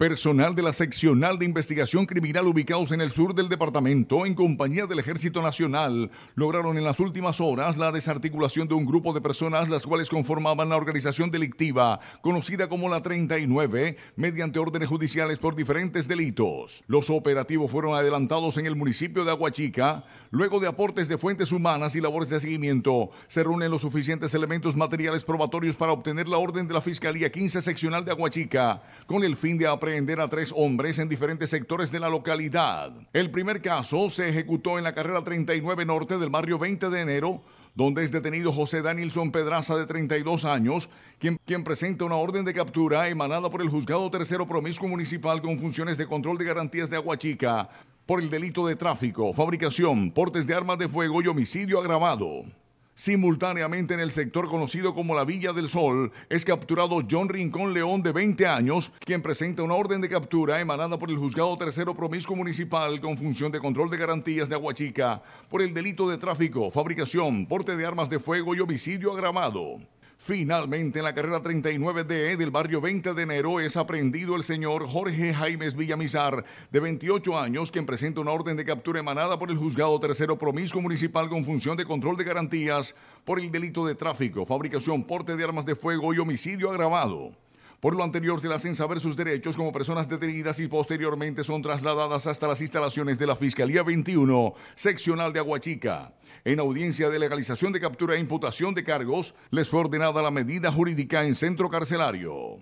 Personal de la seccional de investigación criminal ubicados en el sur del departamento, en compañía del Ejército Nacional, lograron en las últimas horas la desarticulación de un grupo de personas las cuales conformaban la organización delictiva, conocida como la 39, mediante órdenes judiciales por diferentes delitos. Los operativos fueron adelantados en el municipio de Aguachica. Luego de aportes de fuentes humanas y labores de seguimiento, se reúnen los suficientes elementos materiales probatorios para obtener la orden de la Fiscalía 15 Seccional de Aguachica, con el fin de aprender vender a tres hombres en diferentes sectores de la localidad. El primer caso se ejecutó en la carrera 39 norte del barrio 20 de enero, donde es detenido José Danielson Pedraza de 32 años, quien, quien, presenta una orden de captura emanada por el juzgado tercero promiscuo municipal con funciones de control de garantías de Aguachica por el delito de tráfico, fabricación, portes de armas de fuego y homicidio agravado. Simultáneamente en el sector conocido como la Villa del Sol es capturado John Rincón León de 20 años, quien presenta una orden de captura emanada por el juzgado tercero promiscuo municipal con función de control de garantías de Aguachica por el delito de tráfico, fabricación, porte de armas de fuego y homicidio agravado. Finalmente, en la carrera 39 de e, del barrio 20 de enero, es aprendido el señor Jorge Jaimes Villamizar, de 28 años, quien presenta una orden de captura emanada por el juzgado tercero promisco municipal con función de control de garantías por el delito de tráfico, fabricación, porte de armas de fuego y homicidio agravado. Por lo anterior, se le hacen saber sus derechos como personas detenidas y posteriormente son trasladadas hasta las instalaciones de la Fiscalía 21, seccional de Aguachica. En audiencia de legalización de captura e imputación de cargos, les fue ordenada la medida jurídica en centro carcelario.